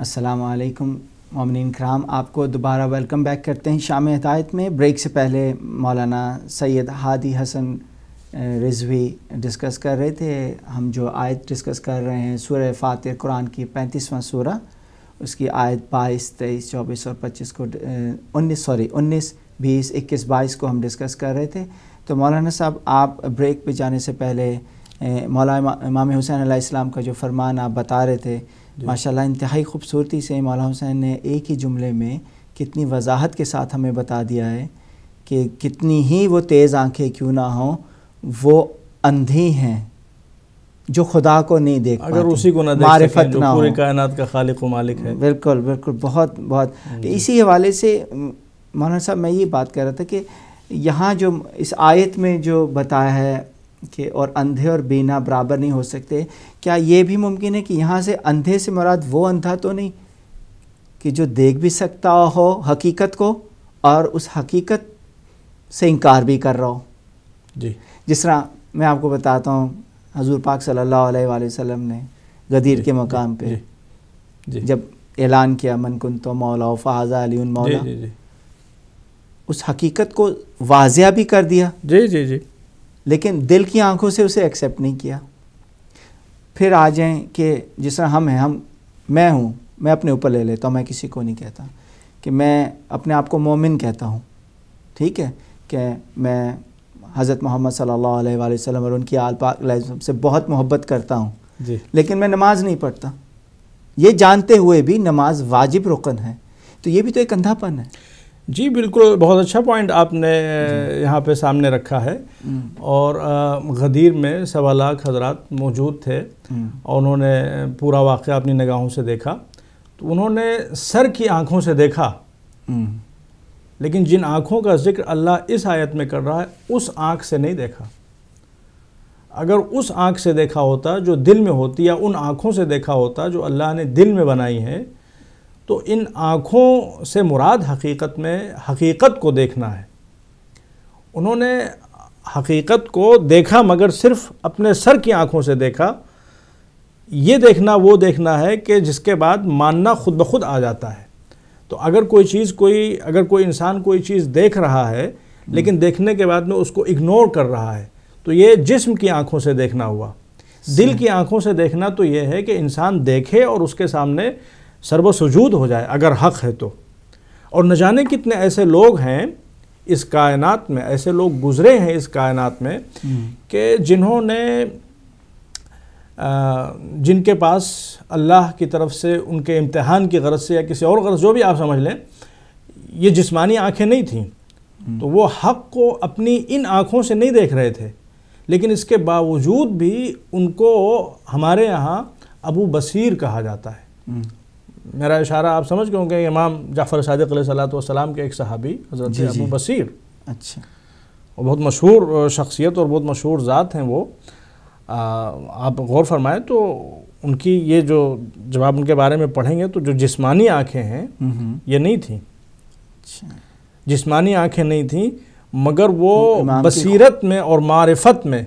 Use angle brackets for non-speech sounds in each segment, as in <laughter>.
असलकुम ममिन कराम आपको दोबारा वेलकम बैक करते हैं शाम हदायत में ब्रेक से पहले मौलाना सैयद हादी हसन रिजवी डिस्कस कर रहे थे हम जो आयत डिस्कस कर रहे हैं सूर्य फ़ातिर कुरान की पैंतीसवां सूरा उसकी आयत बाईस तेईस चौबीस और पच्चीस को उन्नीस सॉरी उन्नीस बीस इक्कीस बाईस को हम डिस्कस कर रहे थे तो मौलाना साहब आप ब्रेक पे जाने से पहले मौलाना इमाम हुसैन आसमाम का जो फरमान आप बता रहे थे माशाल्लाह इंतहाई ख़ूबसूरती से मौलाना हुसैन ने एक ही जुमले में कितनी वजाहत के साथ हमें बता दिया है कि कितनी ही वो तेज़ आंखें क्यों ना हों वो अंधी हैं जो खुदा को नहीं देख अगर उसी को ना मारिफत ना पूरे कायनात का खालिक मालिक है बिल्कुल बिल्कुल बहुत बहुत हाँ तो इसी हवाले से मौलाना साहब मैं ये बात कर रहा था कि यहाँ जो इस आयत में जो बताया है कि और अंधे और बीना बराबर नहीं हो सकते क्या ये भी मुमकिन है कि यहाँ से अंधे से मुराद वो अंधा तो नहीं कि जो देख भी सकता हो हकीकत को और उस हकीकत से इनकार भी कर रहा हो जी जिस तरह मैं आपको बताता हूँ हजूर पाक सल्लल्लाहु अलैहि वसल्लम ने गदीर के मकाम पर जब ऐलान किया मन कुन तो मौला फ़ाज़ा अली मौला जी, जी, उस हकीकत को वाजिया भी कर दिया जी जी जी लेकिन दिल की आंखों से उसे एक्सेप्ट नहीं किया फिर आ जाएं कि जिस तरह हम हैं हम मैं हूँ मैं अपने ऊपर ले लेता हूँ मैं किसी को नहीं कहता कि मैं अपने आप को मोमिन कहता हूँ ठीक है कि मैं हज़रत मोहम्मद सल्लल्लाहु अलैहि वसल्लम और उनकी आल पाक से बहुत मोहब्बत करता हूँ लेकिन मैं नमाज़ नहीं पढ़ता ये जानते हुए भी नमाज वाजिब रुकन है तो ये भी तो एक अंधापन है जी बिल्कुल बहुत अच्छा पॉइंट आपने यहाँ पे सामने रखा है हम्म। और गदीर में सवा लाख हजरात मौजूद थे हम्म। और उन्होंने पूरा वाक़ अपनी निगाहों से देखा तो उन्होंने सर की आँखों से देखा हम्म। लेकिन जिन आँखों का जिक्र अल्लाह इस आयत में कर रहा है उस आँख से नहीं देखा अगर उस आँख से देखा होता जो दिल में होती या उन आँखों से देखा होता जो अल्लाह ने दिल में बनाई है तो इन आँखों से मुराद हकीकत में हकीकत को देखना है उन्होंने हकीकत को देखा मगर सिर्फ अपने सर की आँखों से देखा ये देखना वो देखना है कि जिसके बाद मानना खुद ब खुद आ जाता है तो अगर कोई चीज़ कोई अगर कोई इंसान कोई चीज़ देख रहा है लेकिन हम्म। देखने के बाद में उसको इग्नोर कर रहा है तो ये जिस्म की आँखों से देखना हुआ दिल की आँखों से देखना तो ये है कि इंसान देखे और उसके सामने सर्वसजूद हो जाए अगर हक है तो और न जाने कितने ऐसे लोग हैं इस कायनात में ऐसे लोग गुजरे हैं इस कायनात में हम्म। कि जिन्होंने जिनके पास अल्लाह की तरफ से उनके इम्तहान की गरज़ से या किसी और गरज़ जो भी आप समझ लें ये जिस्मानी आँखें नहीं थीं हम्म। तो वो हक को अपनी इन आँखों से नहीं देख रहे थे लेकिन इसके बावजूद भी उनको हमारे यहाँ अबू बसीर कहा जाता है हम्म। मेरा इशारा आप समझ गए होंगे इमाम जाफ़र सदक सलाम के एक सहाबी हज़रत अबू बसीर अच्छा और बहुत मशहूर शख्सियत और बहुत मशहूर ज़ात हैं वो आ, आप गौर फरमाएँ तो उनकी ये जो जब आप उनके बारे में पढ़ेंगे तो जो जिस्मानी आँखें हैं ये नहीं थी अच्छा। जिस्मानी आँखें नहीं थी मगर वो बसीरत में और मारफत में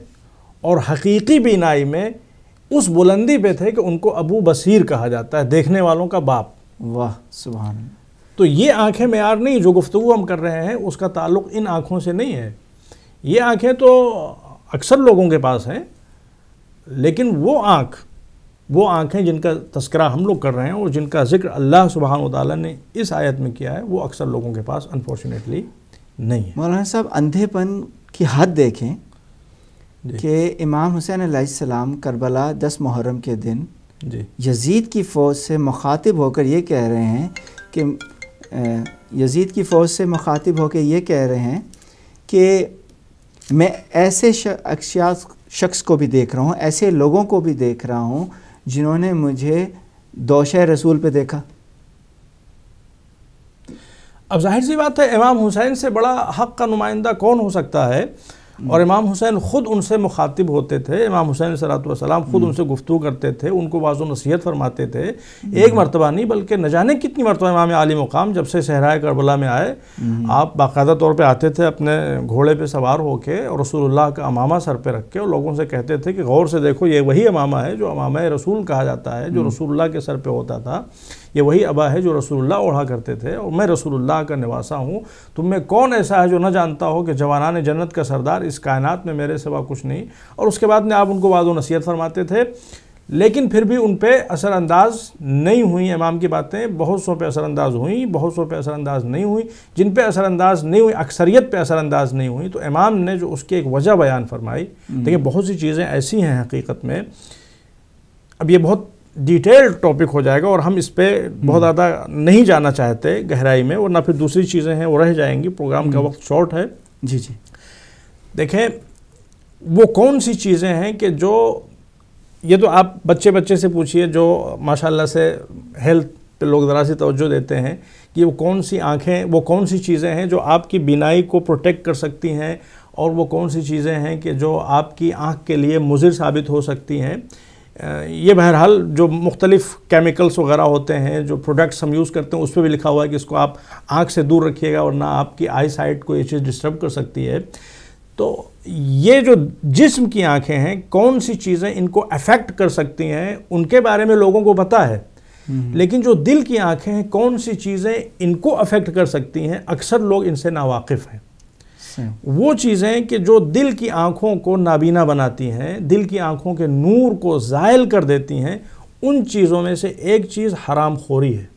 और हकीकी बीनाई में उस बुलंदी पे थे कि उनको अबू बसीर कहा जाता है देखने वालों का बाप वाह सुबह तो ये आंखें मैार नहीं जो गुफ्तु हम कर रहे हैं उसका ताल्लुक इन आँखों से नहीं है ये आँखें तो अक्सर लोगों के पास हैं लेकिन वो आँख वो आँखें जिनका तस्करा हम लोग कर रहे हैं और जिनका जिक्र अल्लाह सुबहान तला ने इस आयत में किया है वो अक्सर लोगों के पास अनफॉर्चुनेटली नहीं है मौलाना साहब अंधेपन की हद देखें कि इमाम हुसैन आसमाम करबला दस मुहर्रम के दिन यजीद की फ़ौज से मुखातिब होकर ये कह रहे हैं कि यजीद की फ़ौज से मुखातिब होकर ये कह रहे हैं कि मैं ऐसे अक्षात शख्स को भी देख रहा हूँ ऐसे लोगों को भी देख रहा हूँ जिन्होंने मुझे दोश रसूल पे देखा अब जाहिर सी बात है इमाम हुसैन से बड़ा हक का नुमाइंदा कौन हो सकता है और इमाम हुसैन ख़ुद उनसे मुखातिब होते थे इमाम हुसैन सलाम ख़ुद हम्म। उनसे गुफ्तु करते थे उनको बाज़ो नसीहत फरमाते थे हम्म। एक मरतबा नहीं बल्कि न जाने कितनी मरतबा इमाम आली मुकाम जब से सहराए करबला में आए हम्म। आप बाकायदा तौर पर आते थे अपने घोड़े पर सवार होकर और रसूल्ला का अमामा सर पर रख के और लोगों से कहते थे कि गौर से देखो ये वही अमामा है जो अमामा रसूल कहा जाता है जो रसूल्ला के सर पर होता था ये वही अबा है जो रसूल ओढ़ा करते थे और मैं रसूलुल्लाह का निवासा हूँ तुम में कौन ऐसा है जो न जानता हो कि जवानान जन्नत का सरदार इस कायनत में मेरे सिवा कुछ नहीं और उसके बाद में आप उनको वादो नसीहत फरमाते थे लेकिन फिर भी उन पर असरानंदाज नहीं हुई इमाम की बातें बहुत सौ पे असरानंदाज हुई बहुत सौ पे असरानंदाज नहीं हुई जिन पे असरानंदाज नहीं हुई अक्सरियत पे असरानंदाज नहीं हुई तो इमाम ने जो उसकी एक वजह बयान फरमाई हम्म। देखिए बहुत सी चीज़ें ऐसी हैं हकीकत में अब ये बहुत डिटेल्ड टॉपिक हो जाएगा और हम इस पर बहुत हम्म। ज़्यादा नहीं जाना चाहते गहराई में वरना फिर दूसरी चीज़ें हैं वो रह जाएंगी प्रोग्राम का हम्म। वक्त शॉर्ट है जी जी देखें वो कौन सी चीज़ें हैं कि जो ये तो आप बच्चे बच्चे से पूछिए जो माशाल्लाह से हेल्थ पे लोग ज़रा सी तोज्जो देते हैं कि वो कौन सी आँखें वो कौन सी चीज़ें हैं जो आपकी बीनाई को प्रोटेक्ट कर सकती हैं और वो कौन सी चीज़ें हैं कि जो आपकी आँख के लिए मुजिर साबित हो सकती हैं ये बहरहाल जो मुख्तलिफ़ केमिकल्स वगैरह होते हैं जो प्रोडक्ट्स हम यूज़ करते हैं उस पर भी लिखा हुआ है कि इसको आप आँख से दूर रखिएगा वरना आपकी आई साइट को ये चीज़ डिस्टर्ब कर सकती है तो ये जो जिस्म की आंखें हैं कौन सी चीज़ें इनको अफेक्ट कर सकती हैं उनके बारे में लोगों को पता है हम्म। लेकिन जो दिल की आंखें हैं कौन सी चीज़ें इनको अफेक्ट कर सकती हैं अक्सर लोग इनसे नावाफ़ हैं हम्म। वो चीज़ें कि जो दिल की आँखों को नाबीना बनाती हैं दिल की आँखों के नूर को ज़ायल कर देती हैं उन चीज़ों में से एक चीज़ हराम खोरी है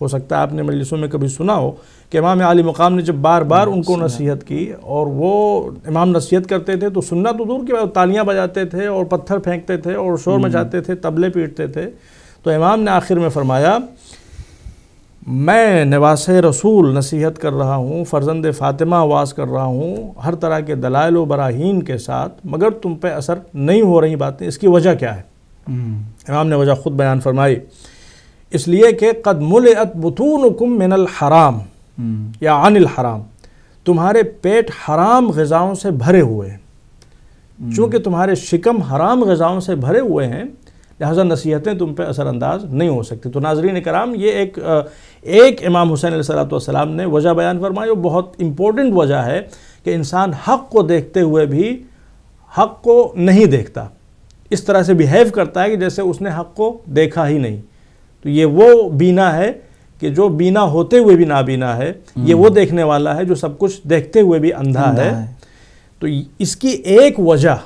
हो सकता है आपने मजलिसों में कभी सुना हो कि इमाम आली मकाम ने जब बार बार हम्म, उनको नसीहत की और वो इमाम नसीहत करते थे तो सुनना तो दूर की बात तालियाँ बजाते थे और पत्थर फेंकते थे और शोर हम्म। मचाते थे तबले पीटते थे तो इमाम ने आखिर में फरमाया मैं नवास रसूल नसीहत कर रहा हूँ फ़र्जंद फ़ातिमा आवाज़ कर रहा हूँ हर तरह के दलाइल व बराहीन के साथ मगर तुम पे असर नहीं हो रही बातें इसकी वजह क्या है हम्म। इमाम ने वजह ख़ुद बयान फरमाई इसलिए कि कदमुलत कुम मिनल हराम हम्म। या अनिल हराम तुम्हारे पेट हराम गज़ाओं से भरे हुए हैं हम्म। चूँकि तुम्हारे शिकम हराम गज़ाओं से भरे हुए हैं लिहाजा नसीहतें तुम पर असरानंदाज नहीं हो सकती तो नाजरीन कराम ये एक एक इमाम हुसैन सलाम ने वजह बयान फरमाई और बहुत इम्पोर्टेंट वजह है कि इंसान हक़ को देखते हुए भी हक़ को नहीं देखता इस तरह से बिहेव करता है कि जैसे उसने हक़ को देखा ही नहीं तो ये वो बीना है कि जो बीना होते हुए भी नाबीना है हम्म। ये वो देखने वाला है जो सब कुछ देखते हुए भी अंधा, अंधा है।, है तो इसकी एक वजह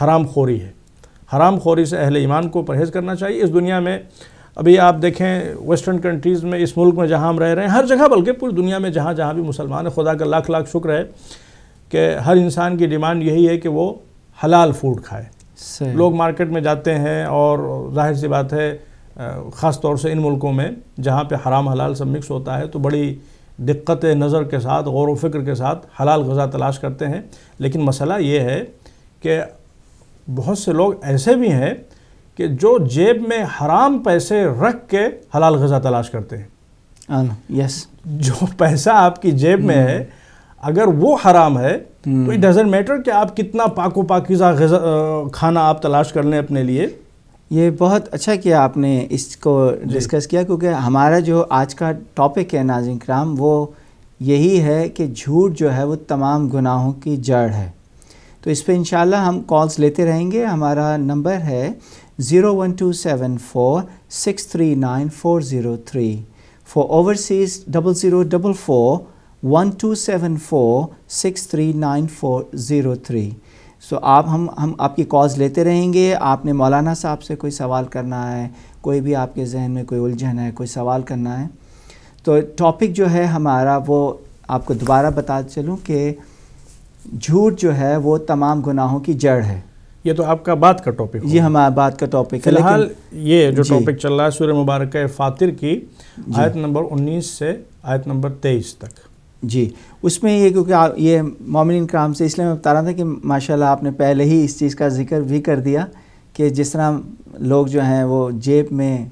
हराम खोरी है हराम खोरी से अहल ईमान को परहेज़ करना चाहिए इस दुनिया में अभी आप देखें वेस्टर्न कंट्रीज़ में इस मुल्क में जहाँ हम रह रहे हैं हर जगह बल्कि पूरी दुनिया में जहाँ जहाँ भी मुसलमान है खुदा का लाख लाख शुक्र है कि हर इंसान की डिमांड यही है कि वो हलाल फूड खाए लोग मार्केट में जाते हैं और जाहिर सी बात है ख़ास तौर से इन मुल्कों में जहाँ पर हराम हलाल सब मिक्स होता है तो बड़ी दिक्कत नज़र के साथ गौर व फिक्र के साथ हलाल गज़ा तलाश करते हैं लेकिन मसला ये है कि बहुत से लोग ऐसे भी हैं कि जो जेब में हराम पैसे रख के हलाल गज़ा तलाश करते हैं यस ah, जो <laughs> पैसा आपकी जेब में है hmm. अगर वो हराम है तो इट डजेंट मैटर कि आप कितना पाको पाकिज़ा खाना आप तलाश कर लें अपने लिए ये बहुत अच्छा किया आपने इसको डिस्कस किया क्योंकि हमारा जो आज का टॉपिक है नाजिन कराम वो यही है कि झूठ जो है वो तमाम गुनाहों की जड़ है तो इस पर इंशाल्लाह हम कॉल्स लेते रहेंगे हमारा नंबर है zero one two seven four six three nine four zero three for overseas double zero double four one two seven four six three nine four zero three so आप हम हम आपकी कॉल्स लेते रहेंगे आपने मौलाना साहब से कोई सवाल करना है कोई भी आपके जहन में कोई उलझन है कोई सवाल करना है तो टॉपिक जो है हमारा वो आपको दोबारा बता चलूँ कि झूठ जो है वो तमाम गुनाहों की जड़ है ये तो आपका बात का टॉपिक ये हमारा बात का टॉपिक है फिलहाल ये जो टॉपिक चल रहा है सूर्य मुबारक फातिर की आयत नंबर 19 से आयत नंबर 23 तक जी उसमें ये क्योंकि ये मोमिन कराम से इसलिए मैं बता रहा था कि माशाल्लाह आपने पहले ही इस चीज़ का जिक्र भी कर दिया कि जिस तरह लोग जो हैं वो जेब में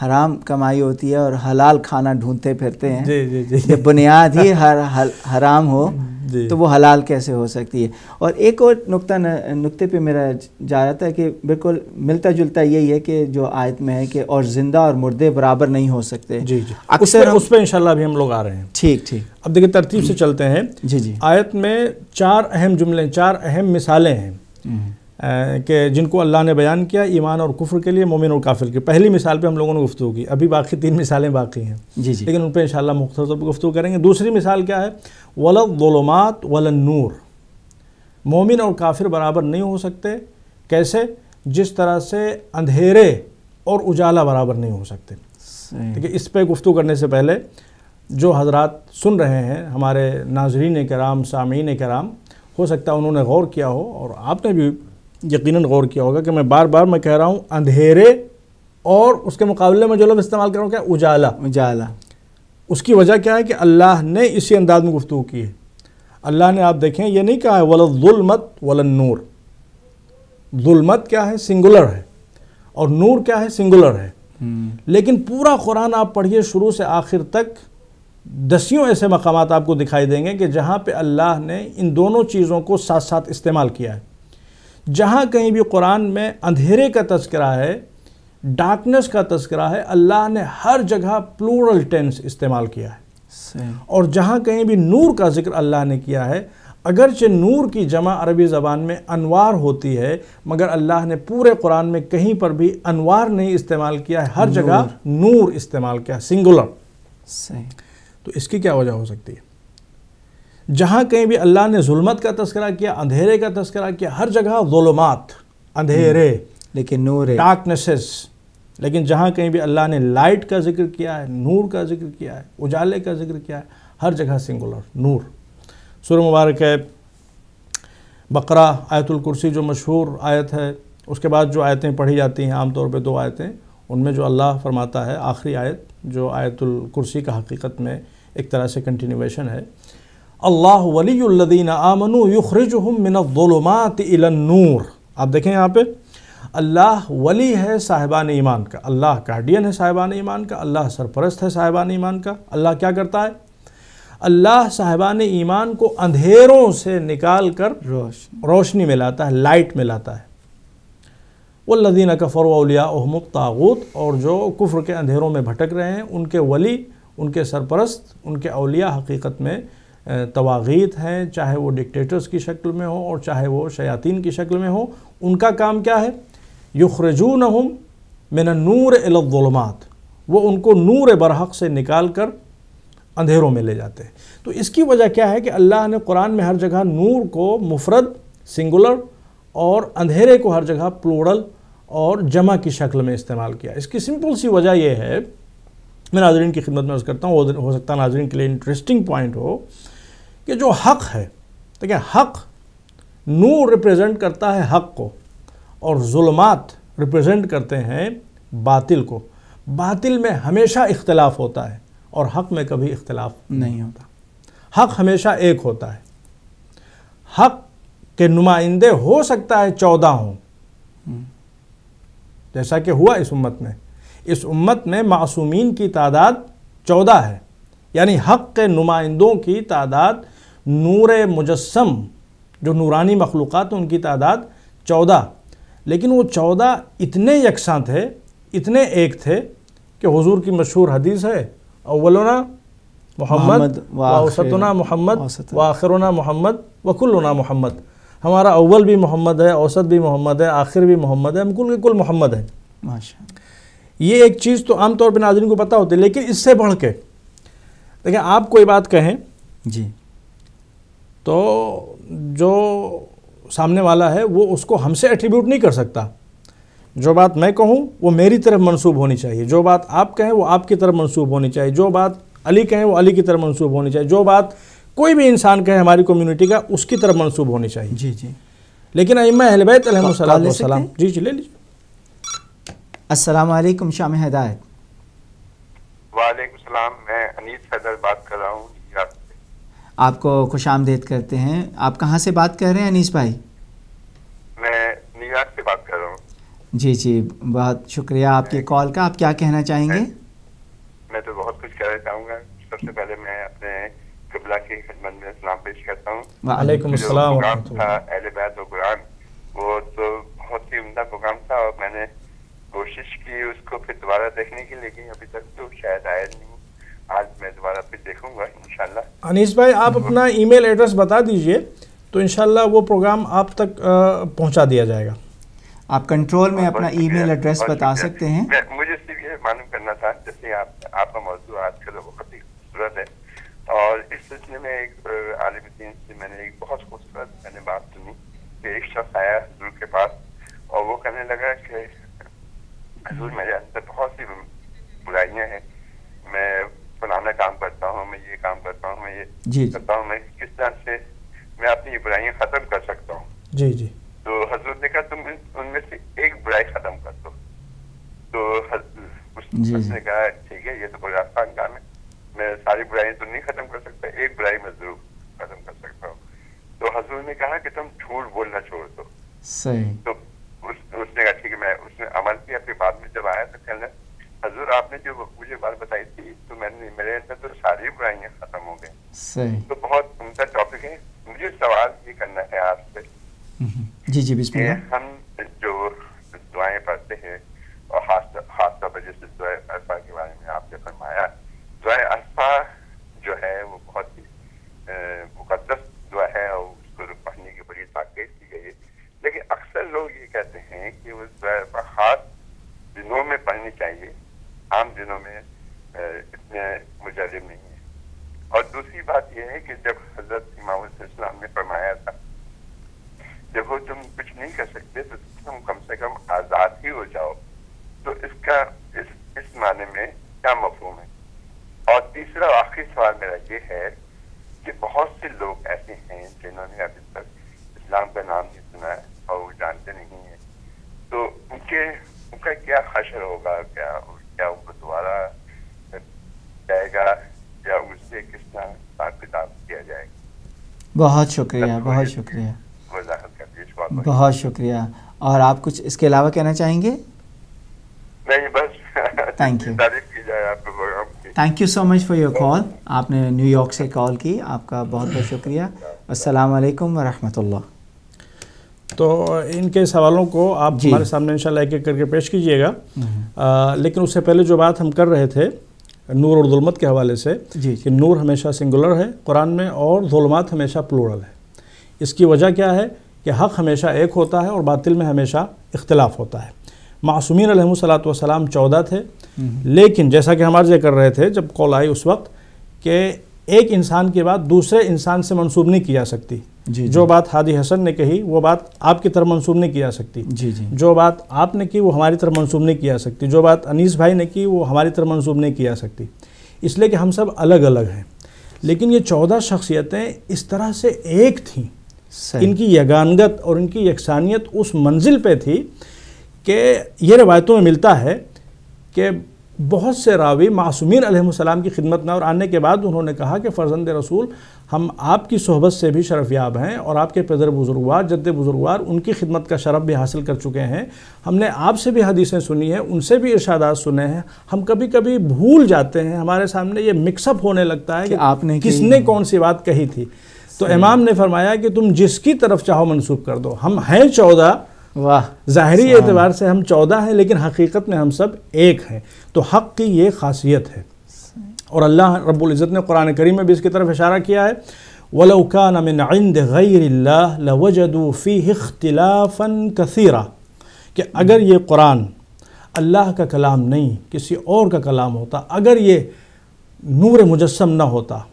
हराम कमाई होती है और हलाल खाना ढूंढते फिरते हैं जी जी जी बुनियाद ही हर हल, हराम हो <laughs> तो वो हलाल कैसे हो सकती है और एक और नुकता नुकते पे मेरा जा रहा था कि बिल्कुल मिलता जुलता यही है कि जो आयत में है कि और ज़िंदा और मुर्दे बराबर नहीं हो सकते जी जी अक्सर उस पर इनशाला अभी हम लोग आ रहे हैं ठीक ठीक अब देखिए तरतीब से चलते हैं जी जी आयत में चार अहम जुमले चार अहम मिसालें हैं हम्म। कि जिनको अल्लाह ने बयान किया ईमान और कुफर के लिए मोमिन और काफिर की पहली मिसाल पे हम लोगों ने गुफ्तु की अभी बाकी तीन मिसालें बाकी हैं जी जी लेकिन उन पर इंशाल्लाह मुख्तर तौर पर गुफ्तु करेंगे दूसरी मिसाल क्या है वलमात वलन नूर मोमिन और काफिर बराबर नहीं हो सकते कैसे जिस तरह से अंधेरे और उजाला बराबर नहीं हो सकते ठीक है इस पर गुफ्तु करने से पहले जो हजरत सुन रहे हैं हमारे नाजरीन कराम सामीन कराम हो सकता है उन्होंने गौर किया हो और आपने भी यकीनन गौर किया होगा कि मैं बार बार मैं कह रहा हूँ अंधेरे और उसके मुकाबले में जो लोग इस्तेमाल कर रहा हूँ क्या उजाला उजाला उसकी वजह क्या है कि अल्लाह ने इसी अंदाज में गुफ्तु की है अल्लाह ने आप देखें यह नहीं कहा है वलमत नूर मत क्या है सिंगुलर है और नूर क्या है सिंगुलर है हम्म। लेकिन पूरा कुरान आप पढ़िए शुरू से आखिर तक दसियों ऐसे मकाम आपको दिखाई देंगे कि जहाँ पे अल्लाह ने इन दोनों चीज़ों को साथ साथ इस्तेमाल किया है जहाँ कहीं भी कुरान में अंधेरे का तस्करा है डार्कनेस का तस्करा है अल्लाह ने हर जगह प्लूरल टेंस इस्तेमाल किया है और जहाँ कहीं भी नूर का जिक्र अल्लाह ने किया है अगरचे नूर की जमा अरबी ज़बान में अनवार होती है मगर अल्लाह ने पूरे कुरान में कहीं पर भी अनवार नहीं इस्तेमाल किया है हर जगह नूर इस्तेमाल किया सिंगुलर तो इसकी क्या वजह हो सकती है जहाँ कहीं भी अल्लाह ने जुलमत का तस्करा किया अंधेरे का तस्करा किया हर जगह ओलमात अंधेरे लेकिन नूर डार्कनेसेस लेकिन जहाँ कहीं भी अल्लाह ने लाइट का जिक्र किया है नूर का जिक्र किया है उजाले का जिक्र किया है हर जगह सिंगुलर नूर सुर मुबारक है बकरा आयतुल कुर्सी जो मशहूर आयत है उसके बाद जो आयतें पढ़ी जाती हैं आमतौर पर दो आयतें उनमें जो अल्लाह फरमाता है आखिरी आयत जो आयतुल कुर्सी का हकीकत में एक तरह से कंटिन्यूशन है अल्लाह वलीदीन आमनु युखरज मिनत नूर आप देखें यहाँ पे अल्लाह वली है साहिबान ईमान का अल्लाह गार्डियन है साहिबान ईमान का अल्लाह सरपरस्त है साहिबान ईमान का अल्लाह क्या करता है अल्लाह साहिबान ईमान को अंधेरों से निकाल कर रोशनी में लाता है लाइट में लाता है का कफ़रवलियाम तागूत और जो कुफ्र के अंधेरों में भटक रहे हैं उनके वली उनके सरपरस्त उनके अलिया हकीकत में तवागीत हैं चाहे वो डिक्टेटर्स की शक्ल में हो और चाहे वो शयातीन की शक्ल में हो उनका काम क्या है न हम मेरा नूर एलमात वो उनको नूर बरहक से निकाल कर अंधेरों में ले जाते हैं तो इसकी वजह क्या है कि अल्लाह ने कुरान में हर जगह नूर को मुफरद सिंगुलर और अंधेरे को हर जगह प्लोरल और जमा की शक्ल में इस्तेमाल किया इसकी सिंपल सी वजह यह है मैं नाजरन की खिदमत में अर्ज़ करता हूँ हो सकता है नाजरन के लिए इंटरेस्टिंग पॉइंट हो कि जो हक है ठीक है हक नूर रिप्रेजेंट करता है हक को और जुल्मात रिप्रेजेंट करते हैं बातिल को बातिल में हमेशा इख्तलाफ होता है और हक में कभी इख्तलाफ नहीं हम्म। होता हक हमेशा एक होता है हक के नुमाइंदे हो सकता है चौदह हों हम्म। जैसा कि हुआ इस उम्मत में इस उम्मत में मासूमीन की तादाद चौदह है यानी हक के नुमाइंदों की तादाद नूर मुजस्म जो नूरानी मखलूक़ उनकी तादाद चौदह लेकिन वो चौदह इतने यकसां थे इतने एक थे कि हुजूर की मशहूर हदीस है अवलना मोहम्मद वसतना मोहम्मद व आखिरना मोहम्मद वकुलना मोहम्मद हमारा अव्वल भी मोहम्मद है औसत भी मोहम्मद है आखिर भी मोहम्मद है हम कुल के कुल मोहम्मद है ये एक चीज़ तो आमतौर पर नाजरन को पता होती है लेकिन इससे बढ़ के देखिए आप कोई बात कहें जी तो जो सामने वाला है वो उसको हमसे एट्रीब्यूट नहीं कर सकता जो बात मैं कहूँ वो मेरी तरफ मनसूब होनी चाहिए जो बात आप कहें वो आपकी तरफ मनसूब होनी चाहिए जो बात अली कहें वो अली की तरफ मनसूब होनी चाहिए जो बात कोई भी इंसान कहे हमारी कम्युनिटी का उसकी तरफ मनसूब होनी चाहिए जी जी लेकिन अम्मा अहलबैत सलाम जी जी ले लीजिए असलम शाम हदायत वालेकुम सलाम मैं अनीस हैदर बात कर रहा हूँ आपको खुश आमदेद करते हैं आप कहाँ से बात कर रहे हैं अनीस भाई मैं न्यूयॉर्क से बात कर रहा हूँ जी जी बहुत शुक्रिया आपके कॉल का आप क्या कहना चाहेंगे मैं तो बहुत कुछ कहना चाहूँगा सबसे पहले मैं अपने कबला की खिदमत में सलाम पेश करता हूँ कुरान वो तो बहुत ही उमदा प्रोग्राम था और मैंने कोशिश की उसको फिर दोबारा देखने की लेकिन अभी तक तो शायद आया नहीं आज मैं दोबारा फिर देखूंगा इनशाला अनिश भाई आप हम्म। अपना ईमेल एड्रेस बता दीजिए तो इनशाला वो प्रोग्राम आप तक पहुंचा दिया जाएगा आप कंट्रोल में हाँ, अपना ईमेल एड्रेस बता सकते हैं मुझे सिर्फ ये मालूम करना था जैसे आप आपका मौजूद आजकल बहुत ही खूबसूरत है और इस सिलसिले में एक आलिम दिन से मैंने एक बहुत खूबसूरत मैंने बात सुनी कि एक शख्स आया हजूर के पास और वो कहने लगा कि हजूर मेरे अंदर बहुत सी बुराइयां हैं मैं फलाना काम करता हूँ मैं ये काम करता हूँ मैं ये जी करता हूँ मैं किस तरह से मैं अपनी बुराइयाँ खत्म कर सकता हूँ जी जी तो हजरत ने कहा तुम उनमें से एक बुराई खत्म कर दो तो उसने कहा ठीक है ये तो बड़ा आसान काम है मैं सारी बुराइयाँ तो नहीं खत्म कर सकता एक बुराई मैं जरूर खत्म कर सकता हूँ तो हजरत ने कहा कि तुम झूठ बोलना छोड़ दो सही तो उस, उसने कहा ठीक है मैं उसने अमल किया फिर बाद में जब आया तो कहना हजूर आपने जो मुझे बात बताई मेरे मेरे में तो सारी बुराइयां खत्म हो गई सही तो बहुत उनका टॉपिक है मुझे सवाल ये करना है आपसे जी जी बिस्मिल्लाह हम जो दुआएं पढ़ते हैं और खास तौर पर जैसे दुआ अरफा के बारे में आपने फरमाया दुआ अरफा जो है वो बहुत ही मुकदस दुआ है और उसको पढ़ने की बड़ी ताकीद दी गई है लेकिन अक्सर लोग ये कहते हैं कि वो दुआ खास दिनों में पढ़नी चाहिए आम दिनों में जालिम नहीं है और दूसरी बात यह है कि जब हजरत इमाम इस्लाम ने फरमाया था देखो तुम कुछ नहीं कर सकते तो तुम कम से कम आज़ाद ही हो जाओ तो इसका इस इस माने में क्या मफहूम है और तीसरा आखिरी सवाल मेरा ये है कि बहुत से लोग ऐसे हैं जिन्होंने अभी तक इस्लाम का नाम नहीं सुना है और वो जानते नहीं है तो उनके उनका क्या खशर होगा बहुत शुक्रिया बहुत शुक्रिया बहुत शुक्रिया और आप कुछ इसके अलावा कहना चाहेंगे नहीं बस thank you thank you so much for your call आपने न्यूयॉर्क से कॉल की आपका बहुत बहुत शुक्रिया असलम वालेकुम तो इनके सवालों को आप हमारे सामने इंशाल्लाह एक एक करके पेश कीजिएगा हम्म। लेकिन उससे पहले जो बात हम कर रहे थे नूर और जुलमत के हवाले से जी कि नूर हमेशा सिंगुलर है कुरान में और जुलमात हमेशा प्लूरल है इसकी वजह क्या है कि हक़ हमेशा एक होता है और बातिल में हमेशा इख्तलाफ होता है मासूमिन अलहमसलाम चौदह थे हम्म। लेकिन जैसा कि हम अर्ज कर रहे थे जब कॉल आई उस वक्त कि एक इंसान की बात दूसरे इंसान से मंसूब नहीं की जा सकती जी जो जी। बात हादी हसन ने कही वो बात आपकी तरफ मंसूब नहीं की जा सकती जी जी जो बात आपने की वो हमारी तरफ मंसूब नहीं की जा सकती जो बात अनीस भाई ने की वो हमारी तरफ मंसूब नहीं की जा सकती इसलिए कि हम सब अलग अलग हैं लेकिन ये चौदह शख्सियतें इस तरह से एक थीं इनकी यगानगत और इनकी यकसानियत उस मंजिल पे थी कि ये रवायतों में मिलता है कि बहुत से रावी मासूमिन अलैहिस्सलाम की खिदमत में और आने के बाद उन्होंने कहा कि फ़र्जंद रसूल हम आपकी सहबत से भी शरफयाब हैं और आपके पैदर बुज़ुर्गवार जद्द बुज़ुर्गवार उनकी खिदमत का शरफ भी हासिल कर चुके हैं हमने आपसे भी हदीसें सुनी हैं उनसे भी इर्शादात सुने हैं हम कभी कभी भूल जाते हैं हमारे सामने ये मिक्सअप होने लगता है कि, कि आपने किसने कौन सी बात कही थी तो इमाम ने फरमाया कि तुम जिसकी तरफ चाहो मनसूब कर दो हम हैं चौदह वाह ज़ाहरी एतबार से हम चौदह हैं लेकिन हकीकत में हम सब एक हैं तो हक़ की ये खासियत है और अल्लाह रब्ज़त ने कुरान करीम में भी इसकी तरफ इशारा किया है वलौकान मिन आइंद गैरजदूफ़ी इख्तिलाफ़न कसीरा कि अगर ये कुरान अल्लाह का कलाम नहीं किसी और का कलाम होता अगर ये नूर मुजस्म ना होता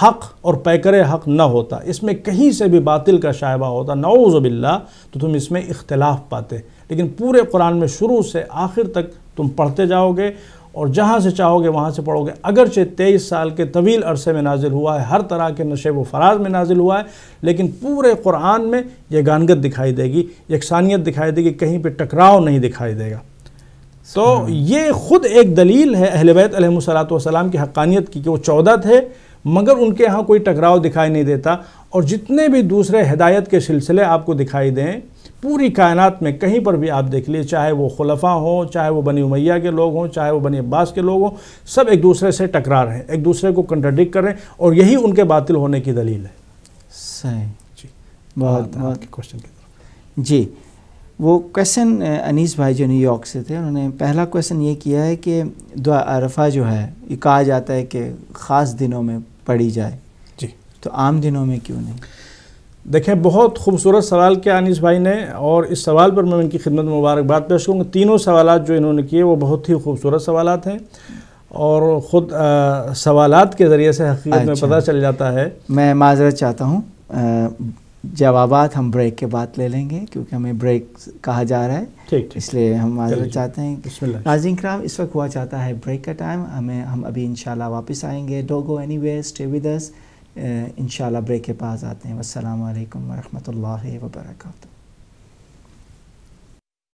हक़ और पैकर हक़ ना होता इसमें कहीं से भी बातिल का शायबा होता नौज़बिल्ला तो तुम इसमें इख्तलाफ पाते लेकिन पूरे कुरान में शुरू से आखिर तक तुम पढ़ते जाओगे और जहाँ से चाहोगे वहाँ से पढ़ोगे अगरचे तेईस साल के तवील अरसे में नाजिल हुआ है हर तरह के नशे व फराज में नाजिल हुआ है लेकिन पूरे कुरान में यह गानगत दिखाई देगी यकसानियत दिखाई देगी कहीं पर टकराव नहीं दिखाई देगा तो ये ख़ुद एक दलील है अहल बैत सलाम की हकानियत की कि वो चौदह थे मगर उनके यहाँ कोई टकराव दिखाई नहीं देता और जितने भी दूसरे हदायत के सिलसिले आपको दिखाई दें पूरी कायनात में कहीं पर भी आप देख लिए चाहे वो खुलफा हो चाहे वो बनी उमैया के लोग हों चाहे वो बनी अब्बास के लोग हों सब एक दूसरे से टकरा रहे हैं एक दूसरे को कंट्रडिक कर रहे हैं और यही उनके बातिल होने की दलील है सही जी बहुत बहुत क्वेश्चन की तरफ जी वो क्वेश्चन अनीस भाई जो न्यूयॉर्क से थे उन्होंने पहला क्वेश्चन ये किया है कि दुआ अरफा जो है ये कहा जाता है कि ख़ास दिनों में पढ़ी जाए जी तो आम दिनों में क्यों नहीं देखें बहुत खूबसूरत सवाल किया अनिस भाई ने और इस सवाल पर मैं इनकी खिदमत मुबारकबाद पेश करूँगा तीनों सवाल जो इन्होंने किए वो बहुत ही खूबसूरत सवाल हैं और ख़ुद सवाल के ज़रिए से हकीकत में अच्छा। पता चल जाता है मैं माजरत चाहता हूँ जवाब हम ब्रेक के बाद ले लेंगे क्योंकि हमें ब्रेक कहा जा रहा है ठीक इसलिए हम माजरत चाहते हैं नाजिन कराम इस वक्त हुआ चाहता है ब्रेक का टाइम हमें हम अभी इन वापस आएंगे डोगो एनी वे स्टे विद इंशाल्लाह ब्रेक के पास आते हैं वालकम वरहमल वर्का